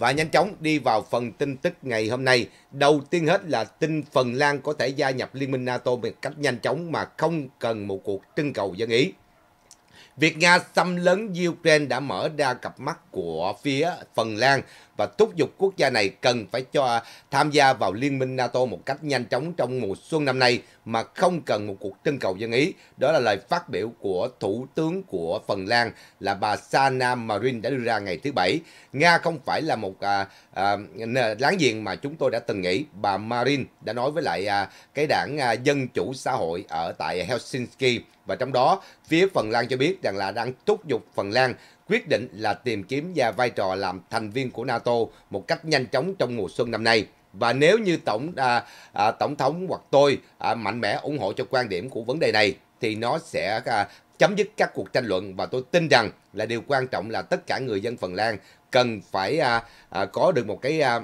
và nhanh chóng đi vào phần tin tức ngày hôm nay. Đầu tiên hết là tin Phần Lan có thể gia nhập Liên minh NATO một cách nhanh chóng mà không cần một cuộc trưng cầu dân ý. Việc Nga xâm lấn Ukraine đã mở ra cặp mắt của phía Phần Lan và thúc giục quốc gia này cần phải cho tham gia vào Liên minh NATO một cách nhanh chóng trong mùa xuân năm nay mà không cần một cuộc trưng cầu dân Ý. Đó là lời phát biểu của Thủ tướng của Phần Lan là bà Sana Marin đã đưa ra ngày thứ Bảy. Nga không phải là một à, à, láng giềng mà chúng tôi đã từng nghĩ. Bà Marin đã nói với lại à, cái đảng à, Dân Chủ Xã hội ở tại Helsinki và trong đó phía Phần Lan cho biết rằng là đang thúc giục Phần Lan quyết định là tìm kiếm và vai trò làm thành viên của NATO một cách nhanh chóng trong mùa xuân năm nay. Và nếu như tổng à, à, tổng thống hoặc tôi à, mạnh mẽ ủng hộ cho quan điểm của vấn đề này thì nó sẽ à, chấm dứt các cuộc tranh luận và tôi tin rằng là điều quan trọng là tất cả người dân Phần Lan cần phải à, à, có được một cái à,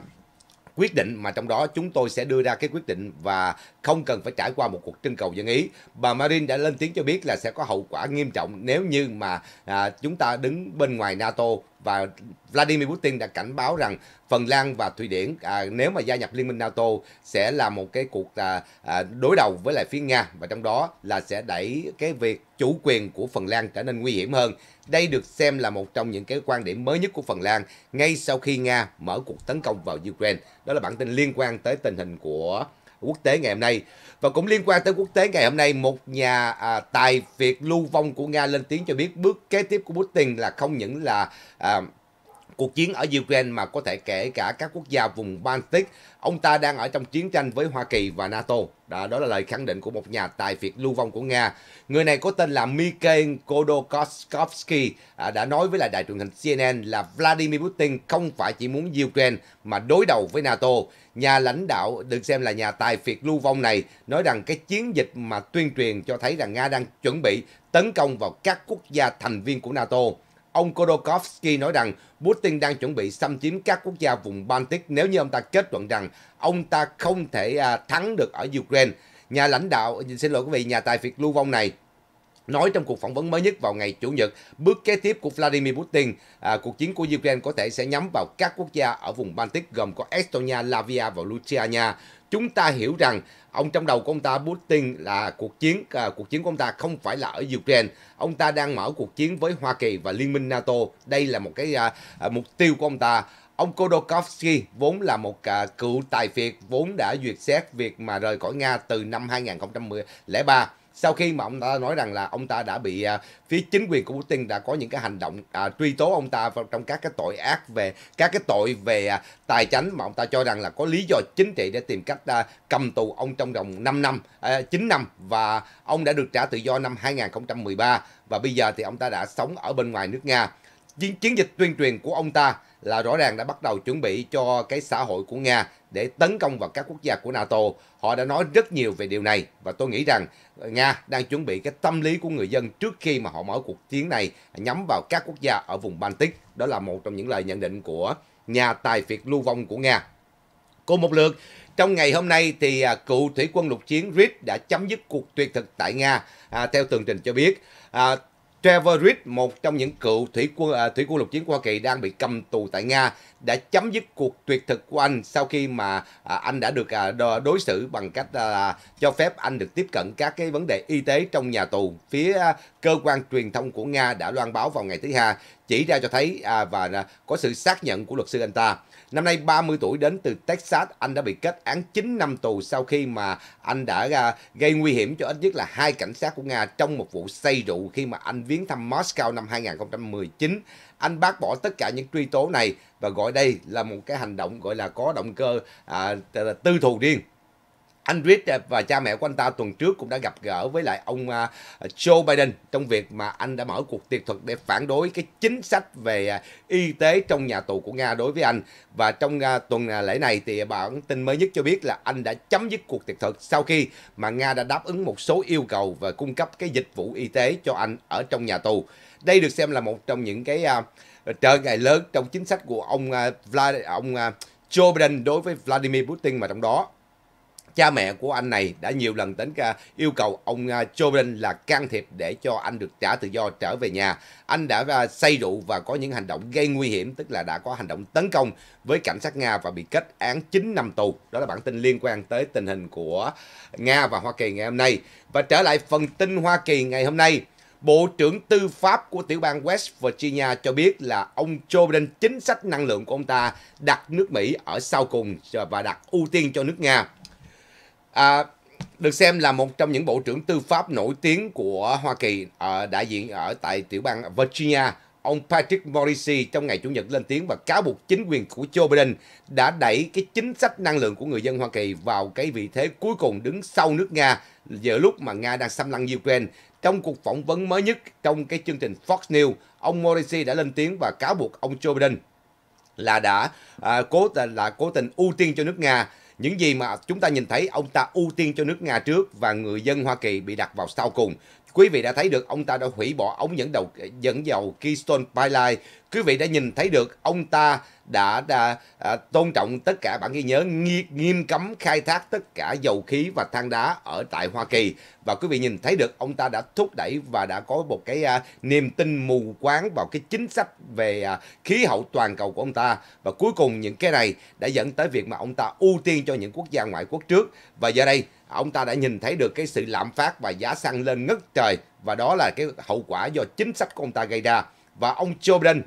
quyết định mà trong đó chúng tôi sẽ đưa ra cái quyết định và không cần phải trải qua một cuộc trưng cầu dân ý. Bà Marin đã lên tiếng cho biết là sẽ có hậu quả nghiêm trọng nếu như mà à, chúng ta đứng bên ngoài NATO và Vladimir Putin đã cảnh báo rằng Phần Lan và Thụy Điển à, nếu mà gia nhập Liên minh NATO sẽ là một cái cuộc à, à, đối đầu với lại phía Nga và trong đó là sẽ đẩy cái việc chủ quyền của Phần Lan trở nên nguy hiểm hơn. Đây được xem là một trong những cái quan điểm mới nhất của Phần Lan ngay sau khi Nga mở cuộc tấn công vào Ukraine. Đó là bản tin liên quan tới tình hình của quốc tế ngày hôm nay. Và cũng liên quan tới quốc tế ngày hôm nay, một nhà à, tài Việt lưu vong của Nga lên tiếng cho biết bước kế tiếp của Putin là không những là à, cuộc chiến ở Ukraine mà có thể kể cả các quốc gia vùng Baltic. Ông ta đang ở trong chiến tranh với Hoa Kỳ và NATO. Đó, đó là lời khẳng định của một nhà tài phiệt lưu vong của Nga. Người này có tên là Mikhail Khodorkovsky à, đã nói với lại đài truyền hình CNN là Vladimir Putin không phải chỉ muốn Ukraine mà đối đầu với NATO. Nhà lãnh đạo được xem là nhà tài phiệt lưu vong này nói rằng cái chiến dịch mà tuyên truyền cho thấy rằng Nga đang chuẩn bị tấn công vào các quốc gia thành viên của NATO. Ông Khodorkovsky nói rằng Putin đang chuẩn bị xâm chiếm các quốc gia vùng Baltic nếu như ông ta kết luận rằng ông ta không thể à, thắng được ở Ukraine. Nhà lãnh đạo, xin lỗi quý vị, nhà tài phiệt lưu vong này nói trong cuộc phỏng vấn mới nhất vào ngày Chủ nhật, bước kế tiếp của Vladimir Putin, à, cuộc chiến của Ukraine có thể sẽ nhắm vào các quốc gia ở vùng Baltic gồm có Estonia, Latvia và Lithuania. Chúng ta hiểu rằng ông trong đầu của ông ta Putin là cuộc chiến à, cuộc chiến của ông ta không phải là ở Ukraine ông ta đang mở cuộc chiến với Hoa Kỳ và liên minh NATO đây là một cái à, à mục tiêu của ông ta Ông Kodokovsky vốn là một à, cựu tài phiệt vốn đã duyệt xét việc mà rời khỏi Nga từ năm 2003 sau khi mà ông ta nói rằng là ông ta đã bị à, phía chính quyền của Putin đã có những cái hành động à, truy tố ông ta trong các cái tội ác về các cái tội về à, tài chính mà ông ta cho rằng là có lý do chính trị để tìm cách à, cầm tù ông trong vòng 5 năm à, 9 năm và ông đã được trả tự do năm 2013 và bây giờ thì ông ta đã sống ở bên ngoài nước Nga chiến, chiến dịch tuyên truyền của ông ta là rõ ràng đã bắt đầu chuẩn bị cho cái xã hội của Nga để tấn công vào các quốc gia của NATO. Họ đã nói rất nhiều về điều này và tôi nghĩ rằng Nga đang chuẩn bị cái tâm lý của người dân trước khi mà họ mở cuộc chiến này nhắm vào các quốc gia ở vùng Baltic. Đó là một trong những lời nhận định của nhà tài phiệt lưu vong của Nga. Cô một lượt, trong ngày hôm nay thì à, cựu thủy quân lục chiến Reed đã chấm dứt cuộc tuyệt thực tại Nga à, theo tường trình cho biết. À, Trevor Reed, một trong những cựu thủy quân à, thủy quân lục chiến của Hoa Kỳ đang bị cầm tù tại Nga, đã chấm dứt cuộc tuyệt thực của anh sau khi mà à, anh đã được à, đối xử bằng cách à, cho phép anh được tiếp cận các cái vấn đề y tế trong nhà tù. Phía à, cơ quan truyền thông của Nga đã loan báo vào ngày thứ hai chỉ ra cho thấy à, và à, có sự xác nhận của luật sư anh ta. Năm nay 30 tuổi đến từ Texas, anh đã bị kết án 9 năm tù sau khi mà anh đã à, gây nguy hiểm cho ít nhất là hai cảnh sát của Nga trong một vụ say rượu khi mà anh viếng thăm Moscow năm 2019. Anh bác bỏ tất cả những truy tố này và gọi đây là một cái hành động gọi là có động cơ à, tư thù riêng anh Reid và cha mẹ của anh ta tuần trước cũng đã gặp gỡ với lại ông à, Joe Biden trong việc mà anh đã mở cuộc tiệc thuật để phản đối cái chính sách về à, y tế trong nhà tù của Nga đối với anh. Và trong à, tuần lễ này thì bản tin mới nhất cho biết là anh đã chấm dứt cuộc tiệc thuật sau khi mà Nga đã đáp ứng một số yêu cầu và cung cấp cái dịch vụ y tế cho anh ở trong nhà tù. Đây được xem là một trong những cái trở ngại lớn trong chính sách của ông Vlad ông Joe Biden đối với Vladimir Putin mà trong đó cha mẹ của anh này đã nhiều lần đến yêu cầu ông à, Joe Biden là can thiệp để cho anh được trả tự do trở về nhà. Anh đã à, say rượu và có những hành động gây nguy hiểm, tức là đã có hành động tấn công với cảnh sát Nga và bị kết án 9 năm tù. Đó là bản tin liên quan tới tình hình của Nga và Hoa Kỳ ngày hôm nay. Và trở lại phần tin Hoa Kỳ ngày hôm nay. Bộ trưởng Tư pháp của tiểu bang West Virginia cho biết là ông Joe Biden chính sách năng lượng của ông ta đặt nước Mỹ ở sau cùng và đặt ưu tiên cho nước Nga à, được xem là một trong những bộ trưởng tư pháp nổi tiếng của Hoa Kỳ à, đại diện ở tại tiểu bang Virginia. Ông Patrick Morrissey trong ngày Chủ nhật lên tiếng và cáo buộc chính quyền của Joe Biden đã đẩy cái chính sách năng lượng của người dân Hoa Kỳ vào cái vị thế cuối cùng đứng sau nước Nga giờ lúc mà Nga đang xâm lăng Ukraine. Trong cuộc phỏng vấn mới nhất trong cái chương trình Fox News, ông Morrissey đã lên tiếng và cáo buộc ông Joe Biden là đã à, cố là cố tình ưu tiên cho nước Nga những gì mà chúng ta nhìn thấy ông ta ưu tiên cho nước Nga trước và người dân Hoa Kỳ bị đặt vào sau cùng. Quý vị đã thấy được ông ta đã hủy bỏ ống dẫn đầu dẫn dầu Keystone Pipeline. Quý vị đã nhìn thấy được ông ta đã, đã à, tôn trọng tất cả bản ghi nhớ nghi, nghiêm cấm khai thác tất cả dầu khí và than đá ở tại Hoa Kỳ. Và quý vị nhìn thấy được ông ta đã thúc đẩy và đã có một cái à, niềm tin mù quáng vào cái chính sách về à, khí hậu toàn cầu của ông ta. Và cuối cùng những cái này đã dẫn tới việc mà ông ta ưu tiên cho những quốc gia ngoại quốc trước. Và giờ đây ông ta đã nhìn thấy được cái sự lạm phát và giá xăng lên ngất trời và đó là cái hậu quả do chính sách của ông ta gây ra. Và ông Joe Biden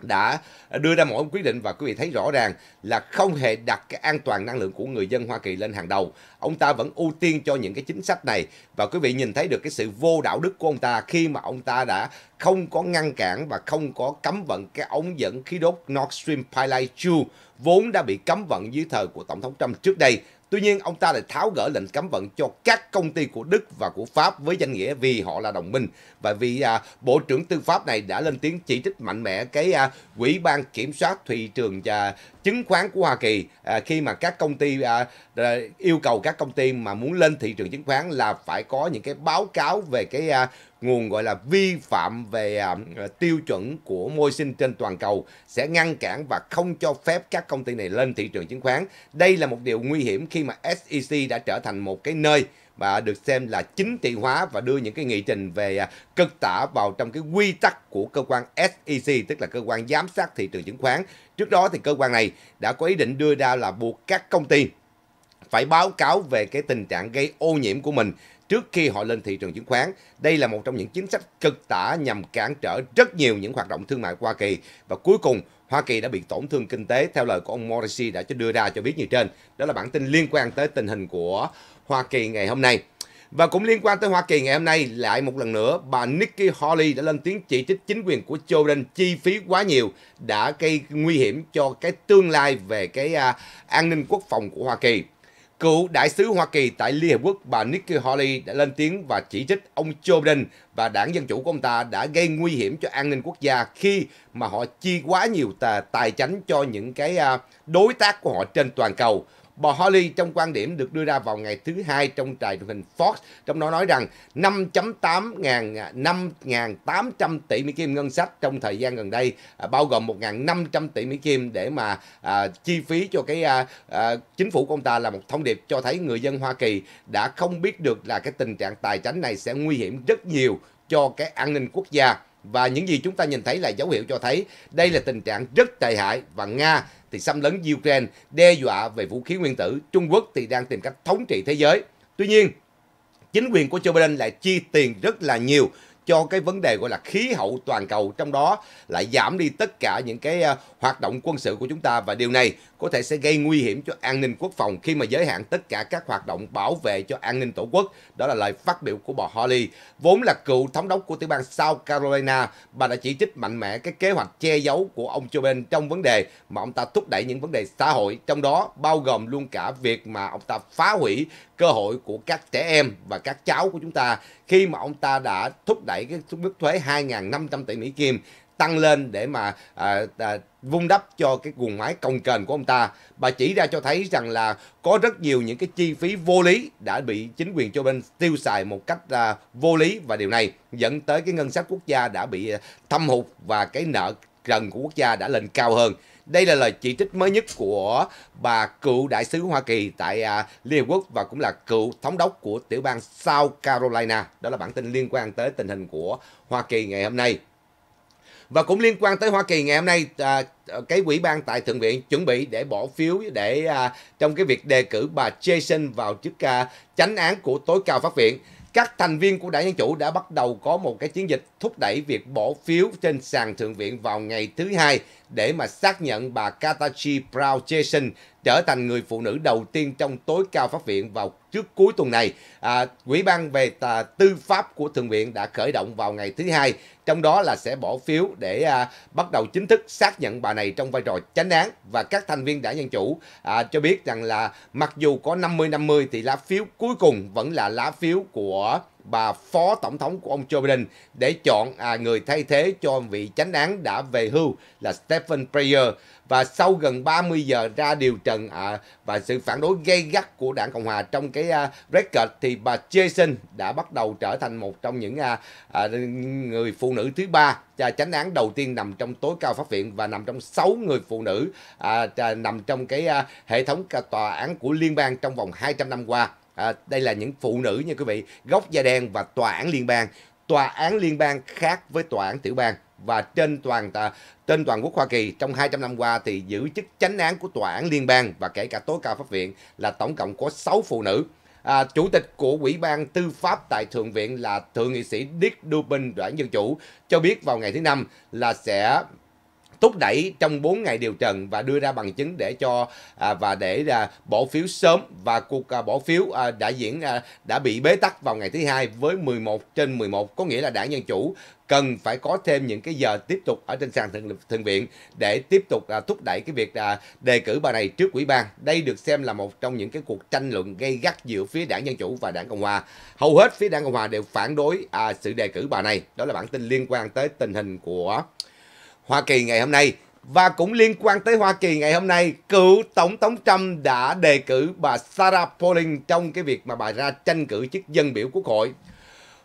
đã đưa ra một quyết định và quý vị thấy rõ ràng là không hề đặt cái an toàn năng lượng của người dân Hoa Kỳ lên hàng đầu. Ông ta vẫn ưu tiên cho những cái chính sách này và quý vị nhìn thấy được cái sự vô đạo đức của ông ta khi mà ông ta đã không có ngăn cản và không có cấm vận cái ống dẫn khí đốt Nord Stream Pipeline 2 vốn đã bị cấm vận dưới thời của Tổng thống Trump trước đây Tuy nhiên, ông ta lại tháo gỡ lệnh cấm vận cho các công ty của Đức và của Pháp với danh nghĩa vì họ là đồng minh và vì à, Bộ trưởng Tư pháp này đã lên tiếng chỉ trích mạnh mẽ cái à, Quỹ ban Kiểm soát Thị trường và chứng khoán của Hoa Kỳ à, khi mà các công ty à, à yêu cầu các công ty mà muốn lên thị trường chứng khoán là phải có những cái báo cáo về cái à, nguồn gọi là vi phạm về à, tiêu chuẩn của môi sinh trên toàn cầu sẽ ngăn cản và không cho phép các công ty này lên thị trường chứng khoán. Đây là một điều nguy hiểm khi mà SEC đã trở thành một cái nơi và được xem là chính trị hóa và đưa những cái nghị trình về à, cực tả vào trong cái quy tắc của cơ quan SEC tức là cơ quan giám sát thị trường chứng khoán. Trước đó thì cơ quan này đã có ý định đưa ra là buộc các công ty phải báo cáo về cái tình trạng gây ô nhiễm của mình trước khi họ lên thị trường chứng khoán. Đây là một trong những chính sách cực tả nhằm cản trở rất nhiều những hoạt động thương mại của Hoa Kỳ và cuối cùng Hoa Kỳ đã bị tổn thương kinh tế theo lời của ông Morrissey đã cho đưa ra cho biết như trên. Đó là bản tin liên quan tới tình hình của Hoa Kỳ ngày hôm nay. Và cũng liên quan tới Hoa Kỳ ngày hôm nay lại một lần nữa, bà Nikki Haley đã lên tiếng chỉ trích chính quyền của Joe Biden chi phí quá nhiều đã gây nguy hiểm cho cái tương lai về cái à, an ninh quốc phòng của Hoa Kỳ. Cựu đại sứ Hoa Kỳ tại Liên Hợp Quốc bà Nikki Haley đã lên tiếng và chỉ trích ông Joe Biden và đảng Dân Chủ của ông ta đã gây nguy hiểm cho an ninh quốc gia khi mà họ chi quá nhiều tài, tài chánh cho những cái à, đối tác của họ trên toàn cầu. Bà Holly trong quan điểm được đưa ra vào ngày thứ hai trong đài truyền hình Fox, trong đó nói rằng 5.8 ngàn 5.800 tỷ Mỹ Kim ngân sách trong thời gian gần đây, à, bao gồm 1.500 tỷ Mỹ Kim để mà à, chi phí cho cái à, à, chính phủ của ông ta là một thông điệp cho thấy người dân Hoa Kỳ đã không biết được là cái tình trạng tài chính này sẽ nguy hiểm rất nhiều cho cái an ninh quốc gia. Và những gì chúng ta nhìn thấy là dấu hiệu cho thấy đây là tình trạng rất tệ hại và Nga thì xâm lấn Ukraine, đe dọa về vũ khí nguyên tử. Trung Quốc thì đang tìm cách thống trị thế giới. Tuy nhiên, chính quyền của Joe Biden lại chi tiền rất là nhiều cho cái vấn đề gọi là khí hậu toàn cầu trong đó lại giảm đi tất cả những cái ờ, hoạt động quân sự của chúng ta và điều này có thể sẽ gây nguy hiểm cho an ninh quốc phòng khi mà giới hạn tất cả các hoạt động bảo vệ cho an ninh tổ quốc. Đó là lời phát biểu của bà Holly, vốn là cựu thống đốc của tiểu bang South Carolina. Bà đã chỉ trích mạnh mẽ cái kế hoạch che giấu của ông Joe Biden trong vấn đề mà ông ta thúc đẩy những vấn đề xã hội, trong đó bao gồm luôn cả việc mà ông ta phá hủy cơ hội của các trẻ em và các cháu của chúng ta khi mà ông ta đã thúc đẩy cái mức thuế 2.500 tỷ Mỹ Kim tăng lên để mà à, à, vun đắp cho cái guồng máy công kềnh của ông ta. Bà chỉ ra cho thấy rằng là có rất nhiều những cái chi phí vô lý đã bị chính quyền cho bên tiêu xài một cách à, vô lý và điều này dẫn tới cái ngân sách quốc gia đã bị à, thâm hụt và cái nợ trần của quốc gia đã lên cao hơn. Đây là lời chỉ trích mới nhất của bà cựu đại sứ Hoa Kỳ tại à, Liên Hợp Quốc và cũng là cựu thống đốc của tiểu bang South Carolina. Đó là bản tin liên quan tới tình hình của Hoa Kỳ ngày hôm nay. Và cũng liên quan tới Hoa Kỳ ngày hôm nay, à, cái quỹ ban tại Thượng viện chuẩn bị để bỏ phiếu để à, trong cái việc đề cử bà Jason vào chức chánh án của tối cao pháp viện các thành viên của Đảng Dân Chủ đã bắt đầu có một cái chiến dịch thúc đẩy việc bỏ phiếu trên sàn Thượng viện vào ngày thứ hai để mà xác nhận bà Katachi Brown Jason trở thành người phụ nữ đầu tiên trong tối cao pháp viện vào trước cuối tuần này. À, Quỹ ban về tà, tư pháp của Thượng viện đã khởi động vào ngày thứ hai, trong đó là sẽ bỏ phiếu để à, bắt đầu chính thức xác nhận bà này trong vai trò chánh án và các thành viên đảng Dân Chủ à, cho biết rằng là mặc dù có 50-50 thì lá phiếu cuối cùng vẫn là lá phiếu của bà phó tổng thống của ông Joe Biden để chọn à, người thay thế cho vị chánh án đã về hưu là Stephen Breyer và sau gần 30 giờ ra điều trần à, và sự phản đối gay gắt của đảng Cộng Hòa trong cái à, record thì bà Jason đã bắt đầu trở thành một trong những à, à, người phụ nữ thứ ba à, chánh án đầu tiên nằm trong tối cao pháp viện và nằm trong 6 người phụ nữ à, à, nằm trong cái à, hệ thống à, tòa án của liên bang trong vòng 200 năm qua À, đây là những phụ nữ nha quý vị, gốc da đen và tòa án liên bang. Tòa án liên bang khác với tòa án tiểu bang và trên toàn tà, trên toàn quốc Hoa Kỳ trong 200 năm qua thì giữ chức chánh án của tòa án liên bang và kể cả tối cao pháp viện là tổng cộng có 6 phụ nữ. À, chủ tịch của Ủy ban Tư pháp tại Thượng viện là Thượng nghị sĩ Dick Durbin, đảng Dân Chủ, cho biết vào ngày thứ Năm là sẽ thúc đẩy trong 4 ngày điều trần và đưa ra bằng chứng để cho à, và để à, bỏ phiếu sớm và cuộc à, bỏ phiếu à, đã diễn à, đã bị bế tắc vào ngày thứ hai với 11 trên 11 có nghĩa là đảng Dân chủ cần phải có thêm những cái giờ tiếp tục ở trên sàn thượng, thượng viện để tiếp tục à, thúc đẩy cái việc à, đề cử bà này trước ủy ban. Đây được xem là một trong những cái cuộc tranh luận gây gắt giữa phía đảng Dân Chủ và đảng Cộng Hòa. Hầu hết phía đảng Cộng Hòa đều phản đối à, sự đề cử bà này. Đó là bản tin liên quan tới tình hình của Hoa Kỳ ngày hôm nay. Và cũng liên quan tới Hoa Kỳ ngày hôm nay, cựu Tổng thống Trump đã đề cử bà Sarah Palin trong cái việc mà bà ra tranh cử chức dân biểu quốc hội.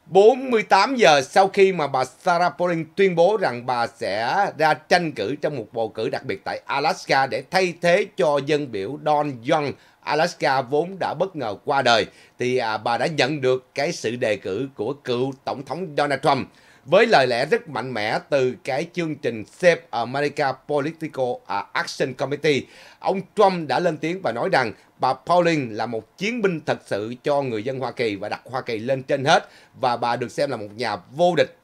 48 giờ sau khi mà bà Sarah Palin tuyên bố rằng bà sẽ ra tranh cử trong một bầu cử đặc biệt tại Alaska để thay thế cho dân biểu Don Young, Alaska vốn đã bất ngờ qua đời, thì à, bà đã nhận được cái sự đề cử của cựu Tổng thống Donald Trump với lời lẽ rất mạnh mẽ từ cái chương trình Save America Political à, Action Committee. Ông Trump đã lên tiếng và nói rằng bà Pauling là một chiến binh thật sự cho người dân Hoa Kỳ và đặt Hoa Kỳ lên trên hết và bà được xem là một nhà vô địch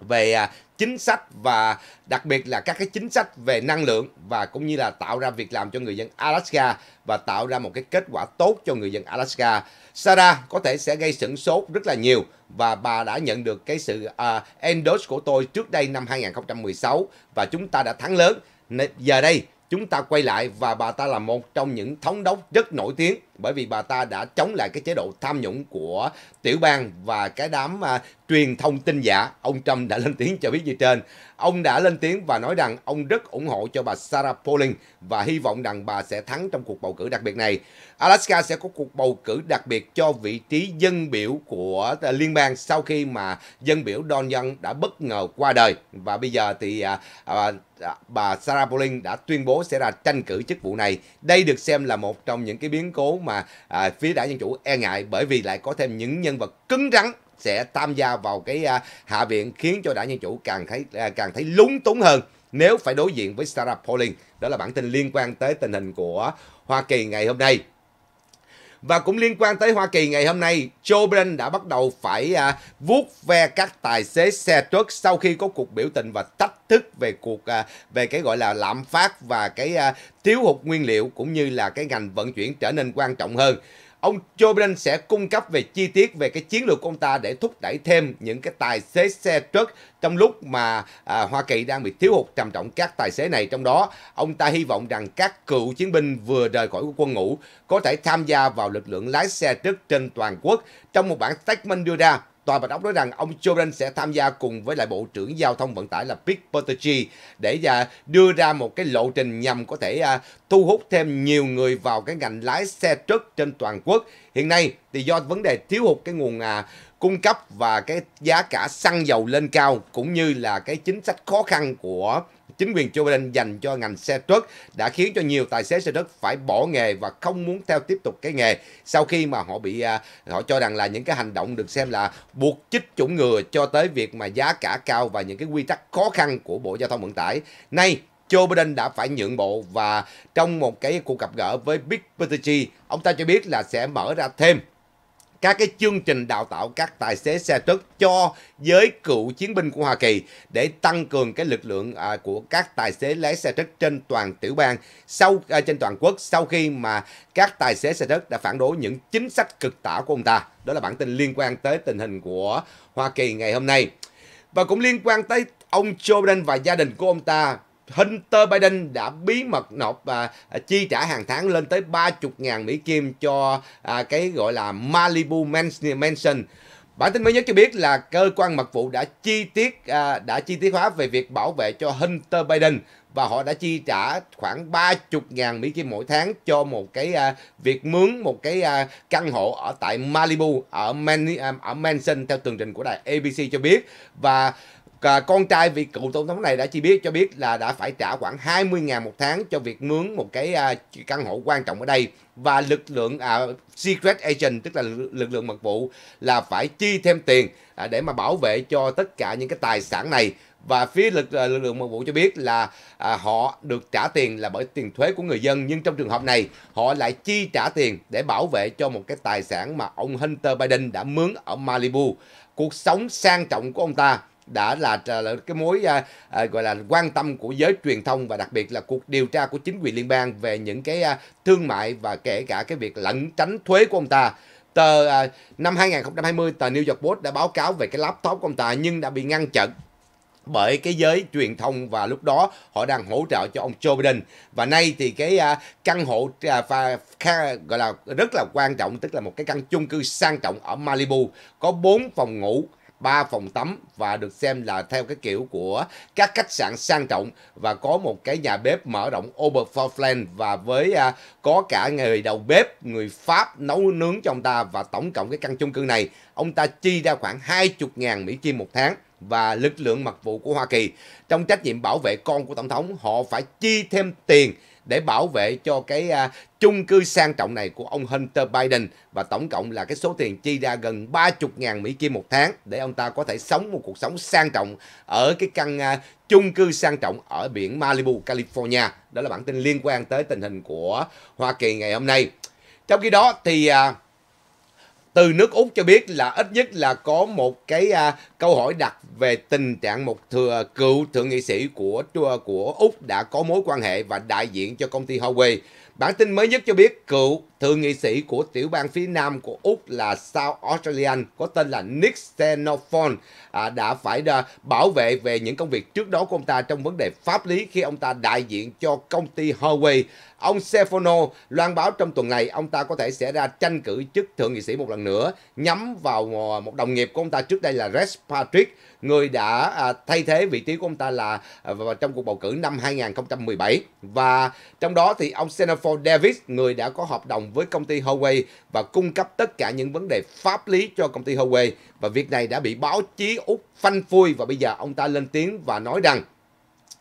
về à, chính sách và đặc biệt là các cái chính sách về năng lượng và cũng như là tạo ra việc làm cho người dân Alaska và tạo ra một cái kết quả tốt cho người dân Alaska Sarah có thể sẽ gây sửng sốt rất là nhiều và bà đã nhận được cái sự uh, endorse của tôi trước đây năm 2016 và chúng ta đã thắng lớn. Giờ đây chúng ta quay lại và bà ta là một trong những thống đốc rất nổi tiếng bởi vì bà ta đã chống lại cái chế độ tham nhũng của tiểu bang và cái đám à, truyền thông tin giả. Ông Trump đã lên tiếng cho biết như trên. Ông đã lên tiếng và nói rằng ông rất ủng hộ cho bà Sarah Palin và hy vọng rằng bà sẽ thắng trong cuộc bầu cử đặc biệt này. Alaska sẽ có cuộc bầu cử đặc biệt cho vị trí dân biểu của à, liên bang sau khi mà dân biểu Don Young đã bất ngờ qua đời và bây giờ thì à, à, à, bà Sarah Palin đã tuyên bố sẽ ra tranh cử chức vụ này. Đây được xem là một trong những cái biến cố mà mà à, phía đảng Dân Chủ e ngại bởi vì lại có thêm những nhân vật cứng rắn sẽ tham gia vào cái à, hạ viện khiến cho đảng Dân Chủ càng thấy à, càng thấy lúng túng hơn nếu phải đối diện với Sarah Pauling. Đó là bản tin liên quan tới tình hình của Hoa Kỳ ngày hôm nay. Và cũng liên quan tới Hoa Kỳ ngày hôm nay, Joe Biden đã bắt đầu phải à, vuốt ve các tài xế xe truck sau khi có cuộc biểu tình và tách thức về cuộc à, về cái gọi là lạm phát và cái à, thiếu hụt nguyên liệu cũng như là cái ngành vận chuyển trở nên quan trọng hơn. Ông Joe Biden sẽ cung cấp về chi tiết về cái chiến lược của ông ta để thúc đẩy thêm những cái tài xế xe truck trong lúc mà à, Hoa Kỳ đang bị thiếu hụt trầm trọng các tài xế này. Trong đó, ông ta hy vọng rằng các cựu chiến binh vừa rời khỏi quân ngũ có thể tham gia vào lực lượng lái xe truck trên toàn quốc. Trong một bản statement đưa ra, Tòa Bạch Ốc nói rằng ông Jordan sẽ tham gia cùng với lại Bộ trưởng Giao thông Vận tải là Pete Buttigieg để à, đưa ra một cái lộ trình nhằm có thể à, thu hút thêm nhiều người vào cái ngành lái xe truck trên toàn quốc. Hiện nay thì do vấn đề thiếu hụt cái nguồn à, cung cấp và cái giá cả xăng dầu lên cao cũng như là cái chính sách khó khăn của chính quyền Joe Biden dành cho ngành xe truck đã khiến cho nhiều tài xế xe truck phải bỏ nghề và không muốn theo tiếp tục cái nghề sau khi mà họ bị à, họ cho rằng là những cái hành động được xem là buộc chích chủng ngừa cho tới việc mà giá cả cao và những cái quy tắc khó khăn của Bộ Giao thông Vận tải. Nay Joe Biden đã phải nhượng bộ và trong một cái cuộc gặp gỡ với Big Peter G, ông ta cho biết là sẽ mở ra thêm các cái chương trình đào tạo các tài xế xe tớt cho giới cựu chiến binh của Hoa Kỳ để tăng cường cái lực lượng à, của các tài xế lái xe tớt trên toàn tiểu bang sau à, trên toàn quốc sau khi mà các tài xế xe tớt đã phản đối những chính sách cực tả của ông ta. Đó là bản tin liên quan tới tình hình của Hoa Kỳ ngày hôm nay. Và cũng liên quan tới ông Joe Biden và gia đình của ông ta Hunter Biden đã bí mật nộp và à, chi trả hàng tháng lên tới 30.000 Mỹ Kim cho à, cái gọi là Malibu Mansion. Bản tin mới nhất cho biết là cơ quan mật vụ đã chi tiết à, đã chi tiết hóa về việc bảo vệ cho Hunter Biden và họ đã chi trả khoảng 30.000 Mỹ Kim mỗi tháng cho một cái việc mướn một cái căn hộ ở tại Malibu ở Mansion theo tường trình của đài ABC cho biết và À, con trai vị cựu tổng thống này đã chi biết cho biết là đã phải trả khoảng 20 ngàn một tháng cho việc mướn một cái à, căn hộ quan trọng ở đây và lực lượng à, secret agent tức là lực lượng mật vụ là phải chi thêm tiền à, để mà bảo vệ cho tất cả những cái tài sản này và phía lực, à, lực lượng mật vụ cho biết là à, họ được trả tiền là bởi tiền thuế của người dân nhưng trong trường hợp này họ lại chi trả tiền để bảo vệ cho một cái tài sản mà ông Hunter Biden đã mướn ở Malibu cuộc sống sang trọng của ông ta đã là, cái mối à, à, gọi là quan tâm của giới truyền thông và đặc biệt là cuộc điều tra của chính quyền liên bang về những cái à, thương mại và kể cả cái việc lẩn tránh thuế của ông ta. Tờ năm 2020 tờ New York Post đã báo cáo về cái laptop của ông ta nhưng đã bị ngăn chặn bởi cái giới truyền thông và lúc đó họ đang hỗ trợ cho ông Joe Biden và nay thì cái căn hộ uh, pha, gọi là rất là quan trọng tức là một cái căn chung cư sang trọng ở Malibu có 4 phòng ngủ 3 phòng tắm và được xem là theo cái kiểu của các khách sạn sang trọng và có một cái nhà bếp mở rộng Oberflächland và với à, có cả người đầu bếp người Pháp nấu nướng cho ông ta và tổng cộng cái căn chung cư này ông ta chi ra khoảng 20.000 Mỹ Kim một tháng và lực lượng mật vụ của Hoa Kỳ trong trách nhiệm bảo vệ con của Tổng thống họ phải chi thêm tiền để bảo vệ cho cái à, chung cư sang trọng này của ông Hunter Biden và tổng cộng là cái số tiền chi ra gần 30.000 Mỹ Kim một tháng để ông ta có thể sống một cuộc sống sang trọng ở cái căn à, chung cư sang trọng ở biển Malibu, California. Đó là bản tin liên quan tới tình hình của Hoa Kỳ ngày hôm nay. Trong khi đó thì... À, từ nước Úc cho biết là ít nhất là có một cái à, câu hỏi đặt về tình trạng một thừa cựu thượng nghị sĩ của à, của Úc đã có mối quan hệ và đại diện cho công ty Huawei. Bản tin mới nhất cho biết cựu thượng nghị sĩ của tiểu bang phía nam của Úc là South Australian có tên là Nick Xenophon à, đã phải à, bảo vệ về những công việc trước đó của ông ta trong vấn đề pháp lý khi ông ta đại diện cho công ty Huawei. Ông Sefono loan báo trong tuần này ông ta có thể sẽ ra tranh cử chức thượng nghị sĩ một lần nữa nhắm vào à, một đồng nghiệp của ông ta trước đây là Rex Patrick người đã à, thay thế vị trí của ông ta là à, trong cuộc bầu cử năm 2017 và trong đó thì ông Senator Davis người đã có hợp đồng với công ty Huawei và cung cấp tất cả những vấn đề pháp lý cho công ty Huawei và việc này đã bị báo chí Úc phanh phui và bây giờ ông ta lên tiếng và nói rằng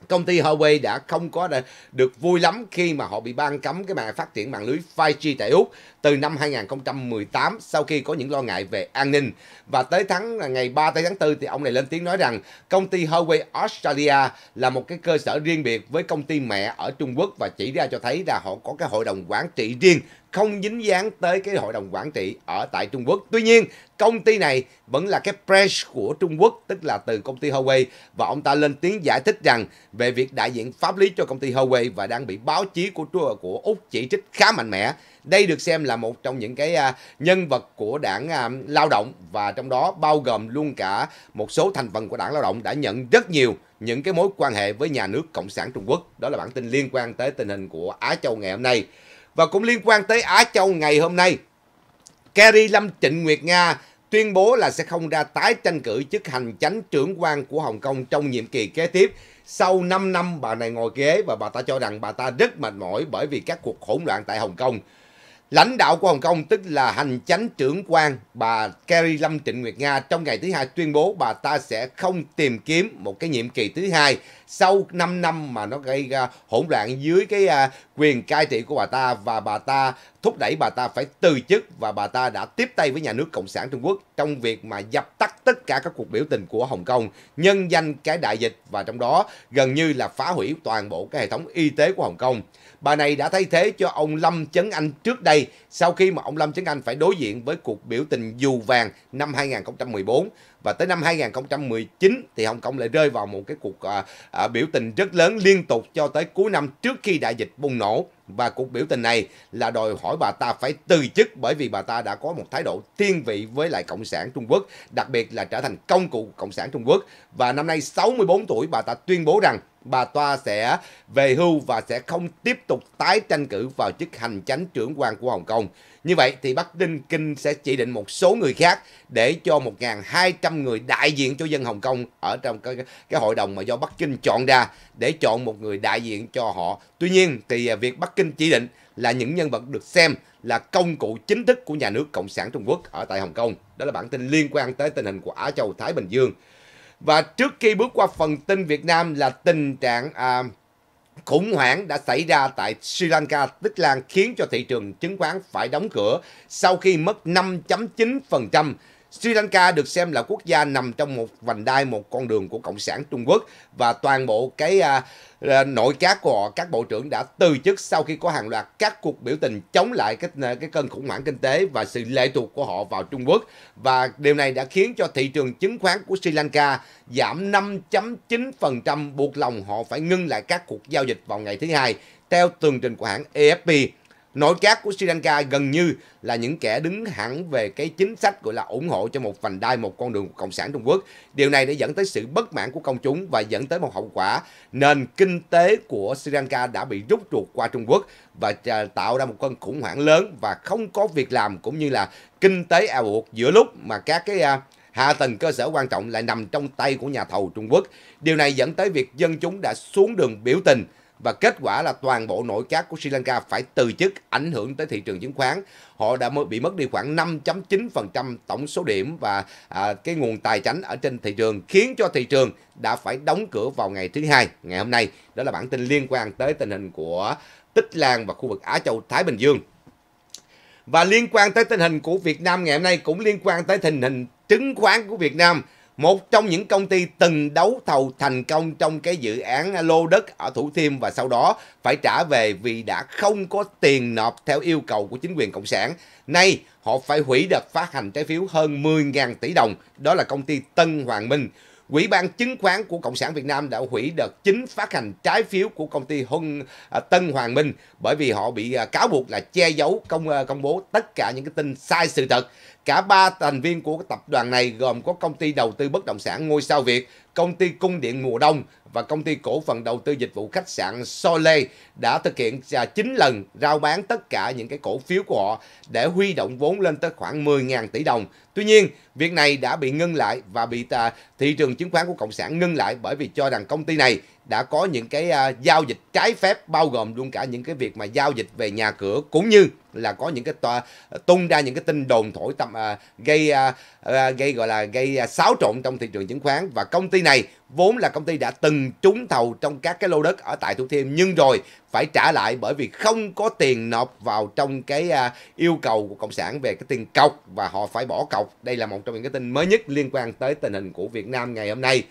công ty Huawei đã không có được vui lắm khi mà họ bị ban cấm cái mạng phát triển mạng lưới 5G tại Úc từ năm 2018 sau khi có những lo ngại về an ninh. Và tới tháng à, ngày 3 tới tháng 4 thì ông này lên tiếng nói rằng công ty Huawei Australia là một cái cơ sở riêng biệt với công ty mẹ ở Trung Quốc và chỉ ra cho thấy là họ có cái hội đồng quản trị riêng không dính dáng tới cái hội đồng quản trị ở tại Trung Quốc. Tuy nhiên, công ty này vẫn là cái press của Trung Quốc, tức là từ công ty Huawei và ông ta lên tiếng giải thích rằng về việc đại diện pháp lý cho công ty Huawei và đang bị báo chí của của Úc chỉ trích khá mạnh mẽ. Đây được xem là một trong những cái à, nhân vật của đảng à, lao động và trong đó bao gồm luôn cả một số thành phần của đảng lao động đã nhận rất nhiều những cái mối quan hệ với nhà nước Cộng sản Trung Quốc. Đó là bản tin liên quan tới tình hình của Á Châu ngày hôm nay. Và cũng liên quan tới Á Châu ngày hôm nay, Kerry Lâm Trịnh Nguyệt Nga tuyên bố là sẽ không ra tái tranh cử chức hành chánh trưởng quan của Hồng Kông trong nhiệm kỳ kế tiếp. Sau 5 năm bà này ngồi ghế và bà ta cho rằng bà ta rất mệt mỏi bởi vì các cuộc hỗn loạn tại Hồng Kông. Lãnh đạo của Hồng Kông tức là hành chánh trưởng quan bà Kerry Lâm Trịnh Nguyệt Nga trong ngày thứ hai tuyên bố bà ta sẽ không tìm kiếm một cái nhiệm kỳ thứ hai sau 5 năm mà nó gây ra hỗn loạn dưới cái uh, quyền cai trị của bà ta và bà ta thúc đẩy bà ta phải từ chức và bà ta đã tiếp tay với nhà nước Cộng sản Trung Quốc trong việc mà dập tắt tất cả các cuộc biểu tình của Hồng Kông, nhân danh cái đại dịch và trong đó gần như là phá hủy toàn bộ cái hệ thống y tế của Hồng Kông. Bà này đã thay thế cho ông Lâm Chấn Anh trước đây sau khi mà ông Lâm Chấn Anh phải đối diện với cuộc biểu tình dù vàng năm 2014 và tới năm 2019 thì Hồng Kông lại rơi vào một cái cuộc à, uh, à, biểu tình rất lớn liên tục cho tới cuối năm trước khi đại dịch bùng nổ. Và cuộc biểu tình này là đòi hỏi bà ta phải từ chức bởi vì bà ta đã có một thái độ thiên vị với lại Cộng sản Trung Quốc, đặc biệt là trở thành công cụ Cộng sản Trung Quốc. Và năm nay 64 tuổi bà ta tuyên bố rằng bà Toa sẽ về hưu và sẽ không tiếp tục tái tranh cử vào chức hành chánh trưởng quan của Hồng Kông. Như vậy thì Bắc Đinh Kinh sẽ chỉ định một số người khác để cho 1.200 người đại diện cho dân Hồng Kông ở trong cái, cái hội đồng mà do Bắc Kinh chọn ra để chọn một người đại diện cho họ. Tuy nhiên thì à, việc Bắc Kinh chỉ định là những nhân vật được xem là công cụ chính thức của nhà nước Cộng sản Trung Quốc ở tại Hồng Kông. Đó là bản tin liên quan tới tình hình của Á Châu Thái Bình Dương. Và trước khi bước qua phần tin Việt Nam là tình trạng à, khủng hoảng đã xảy ra tại Sri Lanka, tức là khiến cho thị trường chứng khoán phải đóng cửa sau khi mất 5.9% Sri Lanka được xem là quốc gia nằm trong một vành đai một con đường của cộng sản Trung Quốc và toàn bộ cái à, à nội các của họ, các bộ trưởng đã từ chức sau khi có hàng loạt các cuộc biểu tình chống lại cái à, cái cơn khủng hoảng kinh tế và sự lệ thuộc của họ vào Trung Quốc và điều này đã khiến cho thị trường chứng khoán của Sri Lanka giảm 5.9% buộc lòng họ phải ngưng lại các cuộc giao dịch vào ngày thứ hai theo tường trình của hãng AFP nội các của Sri Lanka gần như là những kẻ đứng hẳn về cái chính sách gọi là ủng hộ cho một vành đai một con đường cộng sản Trung Quốc. Điều này đã dẫn tới sự bất mãn của công chúng và dẫn tới một hậu quả nền kinh tế của Sri Lanka đã bị rút ruột qua Trung Quốc và à, tạo ra một cơn khủng hoảng lớn và không có việc làm cũng như là kinh tế eo uột giữa lúc mà các cái à, hạ tầng cơ sở quan trọng lại nằm trong tay của nhà thầu Trung Quốc. Điều này dẫn tới việc dân chúng đã xuống đường biểu tình và kết quả là toàn bộ nội các của Sri Lanka phải từ chức ảnh hưởng tới thị trường chứng khoán. Họ đã bị mất đi khoảng 5.9% tổng số điểm và à, cái nguồn tài chính ở trên thị trường khiến cho thị trường đã phải đóng cửa vào ngày thứ hai ngày hôm nay. Đó là bản tin liên quan tới tình hình của Tích Lan và khu vực Á Châu Thái Bình Dương. Và liên quan tới tình hình của Việt Nam ngày hôm nay cũng liên quan tới tình hình chứng khoán của Việt Nam một trong những công ty từng đấu thầu thành công trong cái dự án lô đất ở Thủ Thiêm và sau đó phải trả về vì đã không có tiền nộp theo yêu cầu của chính quyền Cộng sản. Nay, họ phải hủy đợt phát hành trái phiếu hơn 10.000 tỷ đồng, đó là công ty Tân Hoàng Minh. Quỹ ban chứng khoán của Cộng sản Việt Nam đã hủy đợt chính phát hành trái phiếu của công ty Hưng à, Tân Hoàng Minh bởi vì họ bị à, cáo buộc là che giấu công à, công bố tất cả những cái tin sai sự thật. Cả ba thành viên của tập đoàn này gồm có công ty đầu tư bất động sản Ngôi Sao Việt, công ty Cung điện mùa đông và công ty cổ phần đầu tư dịch vụ khách sạn Sole đã thực hiện 9 à, lần rao bán tất cả những cái cổ phiếu của họ để huy động vốn lên tới khoảng 10.000 tỷ đồng. Tuy nhiên, việc này đã bị ngưng lại và bị à, thị trường chứng khoán của Cộng sản ngưng lại bởi vì cho rằng công ty này đã có những cái uh, giao dịch trái phép bao gồm luôn cả những cái việc mà giao dịch về nhà cửa cũng như là có những cái tòa, tung ra những cái tin đồn thổi tầm uh, gây uh, uh, gây gọi là gây uh, xáo trộn trong thị trường chứng khoán và công ty này vốn là công ty đã từng trúng thầu trong các cái lô đất ở tại Thủ Thiêm nhưng rồi phải trả lại bởi vì không có tiền nộp vào trong cái uh, yêu cầu của cộng sản về cái tiền cọc và họ phải bỏ cọc. Đây là một trong những cái tin mới nhất liên quan tới tình hình của Việt Nam ngày hôm nay.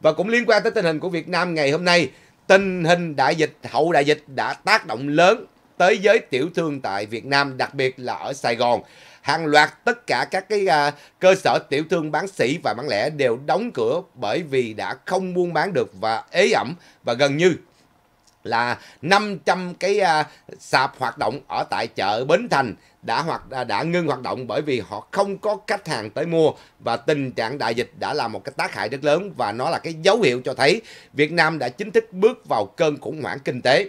Và cũng liên quan tới tình hình của Việt Nam ngày hôm nay, tình hình đại dịch hậu đại dịch đã tác động lớn tới giới tiểu thương tại Việt Nam, đặc biệt là ở Sài Gòn. Hàng loạt tất cả các cái uh, cơ sở tiểu thương bán sỉ và bán lẻ đều đóng cửa bởi vì đã không buôn bán được và ế ẩm và gần như là 500 cái uh, sạp hoạt động ở tại chợ Bến Thành đã hoặc à, đã, ngưng hoạt động bởi vì họ không có khách hàng tới mua và tình trạng đại dịch đã là một cái tác hại rất lớn và nó là cái dấu hiệu cho thấy Việt Nam đã chính thức bước vào cơn khủng hoảng kinh tế.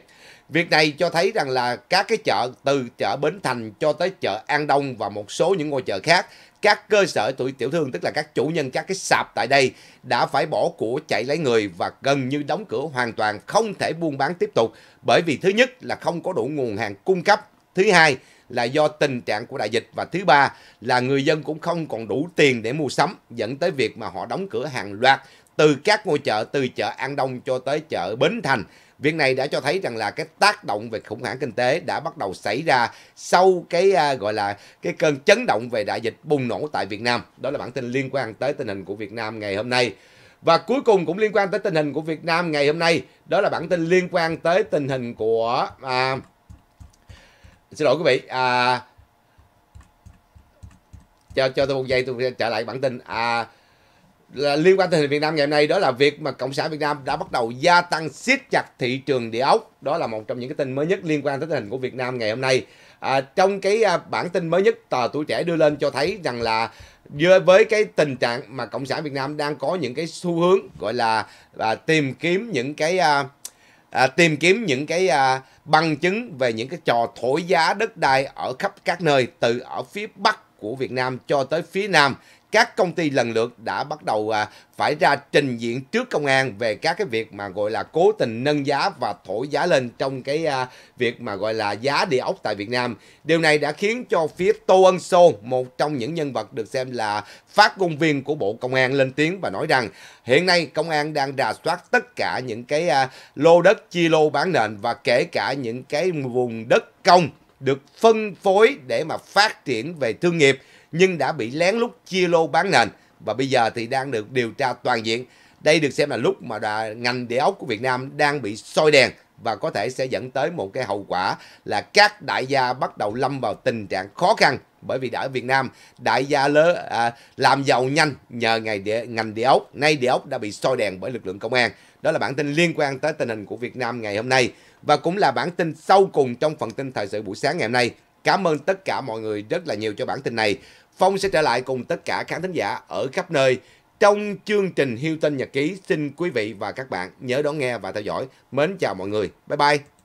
Việc này cho thấy rằng là các cái chợ từ chợ Bến Thành cho tới chợ An Đông và một số những ngôi chợ khác, các cơ sở tuổi tiểu thương tức là các chủ nhân các cái sạp tại đây đã phải bỏ của chạy lấy người và gần như đóng cửa hoàn toàn không thể buôn bán tiếp tục bởi vì thứ nhất là không có đủ nguồn hàng cung cấp, thứ hai là do tình trạng của đại dịch và thứ ba là người dân cũng không còn đủ tiền để mua sắm dẫn tới việc mà họ đóng cửa hàng loạt từ các ngôi chợ từ chợ An Đông cho tới chợ Bến Thành. Việc này đã cho thấy rằng là cái tác động về khủng hoảng kinh tế đã bắt đầu xảy ra sau cái à, gọi là cái cơn chấn động về đại dịch bùng nổ tại Việt Nam. Đó là bản tin liên quan tới tình hình của Việt Nam ngày hôm nay. Và cuối cùng cũng liên quan tới tình hình của Việt Nam ngày hôm nay, đó là bản tin liên quan tới tình hình của à, xin lỗi quý vị à, cho cho tôi một giây tôi trở lại bản tin à, là liên quan tình hình Việt Nam ngày hôm nay đó là việc mà cộng sản Việt Nam đã bắt đầu gia tăng siết chặt thị trường địa ốc đó là một trong những cái tin mới nhất liên quan tới tình hình của Việt Nam ngày hôm nay à, trong cái à, bản tin mới nhất tờ tuổi trẻ đưa lên cho thấy rằng là với cái tình trạng mà cộng sản Việt Nam đang có những cái xu hướng gọi là à, tìm kiếm những cái à, à, tìm kiếm những cái à, bằng chứng về những cái trò thổi giá đất đai ở khắp các nơi từ ở phía Bắc của Việt Nam cho tới phía Nam các công ty lần lượt đã bắt đầu à, phải ra trình diện trước công an về các cái việc mà gọi là cố tình nâng giá và thổi giá lên trong cái à, việc mà gọi là giá địa ốc tại Việt Nam. Điều này đã khiến cho phía Tô Ân Sô, một trong những nhân vật được xem là phát ngôn viên của Bộ Công an lên tiếng và nói rằng hiện nay công an đang rà soát tất cả những cái à, lô đất chia lô bán nền và kể cả những cái vùng đất công được phân phối để mà phát triển về thương nghiệp nhưng đã bị lén lút chia lô bán nền và bây giờ thì đang được điều tra toàn diện. Đây được xem là lúc mà đà, ngành địa ốc của Việt Nam đang bị soi đèn và có thể sẽ dẫn tới một cái hậu quả là các đại gia bắt đầu lâm vào tình trạng khó khăn bởi vì ở Việt Nam đại gia lớn à, làm giàu nhanh nhờ ngày địa, ngành địa ốc nay địa ốc đã bị soi đèn bởi lực lượng công an đó là bản tin liên quan tới tình hình của Việt Nam ngày hôm nay và cũng là bản tin sau cùng trong phần tin thời sự buổi sáng ngày hôm nay Cảm ơn tất cả mọi người rất là nhiều cho bản tin này. Phong sẽ trở lại cùng tất cả khán thính giả ở khắp nơi trong chương trình Hiêu Tinh Nhật Ký. Xin quý vị và các bạn nhớ đón nghe và theo dõi. Mến chào mọi người. Bye bye.